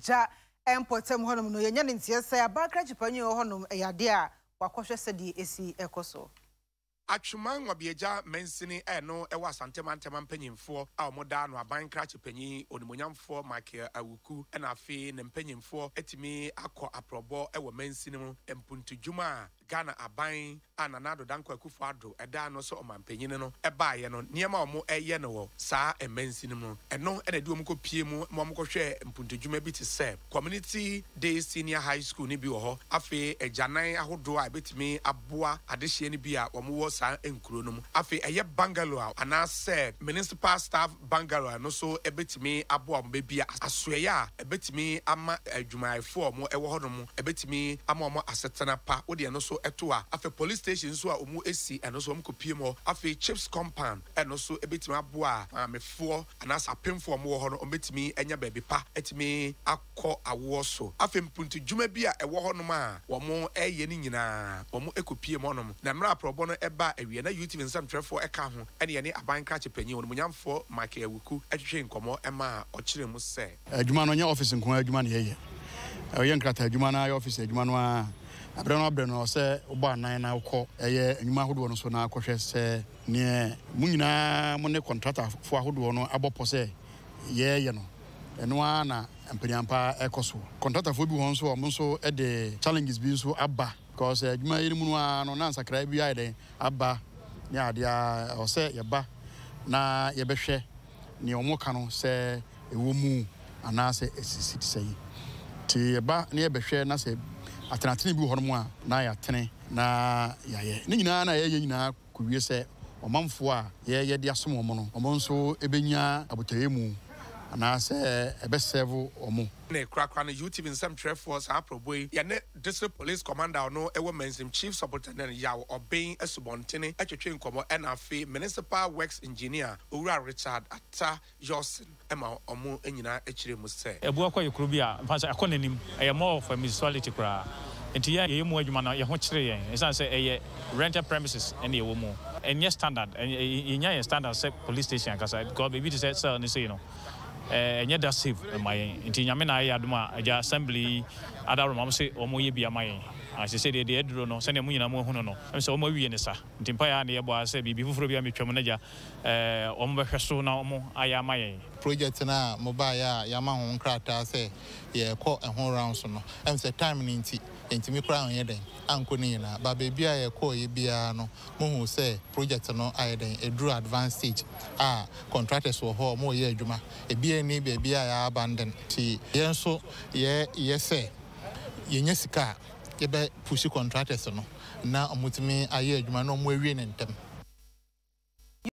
gya mpɔtam hɔnom no yɛnyɛ ne nteɛ sɛ abakra kyipanyi wɔ hɔnom ɛyɛ adeɛ a wakɔhwɛ sɛdeɛ ɛsi ɛkɔ so atwuma nwabegya mmansini ɛno ɛwɔ asantɛmantɛma mpanyinfoɔ a wɔn da ano aban krakye panyin onimonyamfoɔ michael awuku ɛna afei ne mpanyinfoɔ atumi akɔ aprɔbɔ ɛwɔ mmansini mu mpuntudwuma a ghana aban a nana ado danko akufo ado ɛda ano sɛ ɔmanpanyin no ɛbaayɛ no nneɛma a wɔn ɛyɛ no wɔ saa mmansin mu ɛno ɛna ɛde wɔn kɔ pie mu ma wɔn kɔhwɛ mpuntudwuma bi te sɛ community day senior high school ni bi wɔ hɔ afei agyanan ahodoɔ a ebetumi aboa ni bi a wɔn saa nkuro no mu afei ɛyɛ a anaasɛ municipal staff bangalow a no so ɛbɛtumi aboa mo bɛbi asoɛyɛ a ɛbɛtumi ama adwumayɛfoɔ a ɔmo ɛwɔ hɔnom ɛbɛtumi ama ɔmo asetena pa wode ɛno so ɛto a afei police station nso a ɔmo esi ɛno so ɔmo kɔ pie mu hɔ afei chips compound ɛno so ɛbɛtumi aboa a maamefoɔ anaasɛ apemfoɔ a ɔmo wɔ hɔ no ɔmo ɛnya baabi pa ɛtumi akɔ awoɔ so afei bi a ɛwɔ aba awie na utv nsɛmtwerɛfoɔ ɛka ho ɛne yɛne aban krakye panyin onimunyamfoɔ mike awuku atwitwe nkɔmmɔ ɛma a ɔkyerɛ mu sɛ adwuma no nyɛ office nko adwuma ne yɛyɛ ɛyɛ nkrata adwuma no ayɛ office adwuma no a aberɛ no abrɛ no sɛ wobɔ anan na wokɔ ɛyɛ nnwuma ahodoɔ no so na akɔhwɛ sɛ neɛ mu nyinaa mo ne contractafoɔ ahodoɔ no abɔpɔ sɛ yɛɛyɛ no ɛno ara na mpanyampa ɛkɔ so kɔntratafoɔ bi hɔ nso ɔmo nso de challenges bi nso aba because eh, adwuma yi mu no ara no na nsakra bi ayɛ dɛn aba ne adeɛ a ɔsɛ sɛ yɛba na yɛbɛhwɛ nea ɔmo ka no sɛ ɛwɔ mu anaasɛ ɛsisi te sɛ yi nti yɛba na yɛbɛhwɛ na sɛ atenatene bi wɔ hɔ nom a na yɛatene na yɛayɛ ne nyinaa na yɛyɛ nyinaa kɔwie sɛ ɔmanfoɔ a yɛyɛ de asom ɔmo no ɔmo nso ɛbɛnya abotɔyɛ mu anaasɛ ɛbɛsɛvo ɔmo ne korakora no utv nsɛmtwerɛfoɔ saa aprɔbɔ yi yɛne district police commander no ɛwɔ mansim chief subtendent yaw ɔben asubɔntene atwetwe nkɔmmɔ ɛna afei municipal works engineer owura richard ata yosin ɛma ɔmo nyinaa akyire mu sɛ ɛbu akɔ yɛ kuro bi a mfa sɛ ɛkɔ n'anim ɛyɛ more of a municipality koraa nti yɛ yɛyɛ mu adwuma no yɛho kyerɛ yɛn ɛsiane sɛ ɛyɛ rental premises ɛne ɛwɔ mu ɛnyɛ standard yɛnya yɛ standard sɛ police station ankasa because baabi te sɛ sɛ ne ɛnyɛ eh, da save eh, ma yɛn nti nyame na ayɛ adom a agya assembly adaroma m sɛ wɔmɔyɛ bi ama yɛn Ase sɛ deɛ deɛ aduro no sɛdeɛ mo nyinaa moahunu no ɛm sɛ ɔma awie ne sa nti mpaeɛ a na yɛbɔ a sɛ biribi foforɔ bi a metwam no agya ɔmo bɛhwɛ so na ɔmo ayɛ ama yɛn project no a mobaeɛ a yɛama ho nkrataa sɛ yɛkɔ ɛho round so no ɛm sɛ time no nti ɛntumi koraa ɔnyɛ dɛn ankɔ no nyinaa ba baabi a yɛkɔɔyɛ biara no mohu sɛ project no ayɛ dɛn ɛduru advance stage a contractors wɔ hɔ ma ɔyɛ adwuma ebia ni baabi a yɛabandon nti yɛn nso yɛyɛ sɛ yɛnya sika a yɛbɛ pusi contractors no na wɔtumi ayɛ adwuma na wɔawie ne ntɛm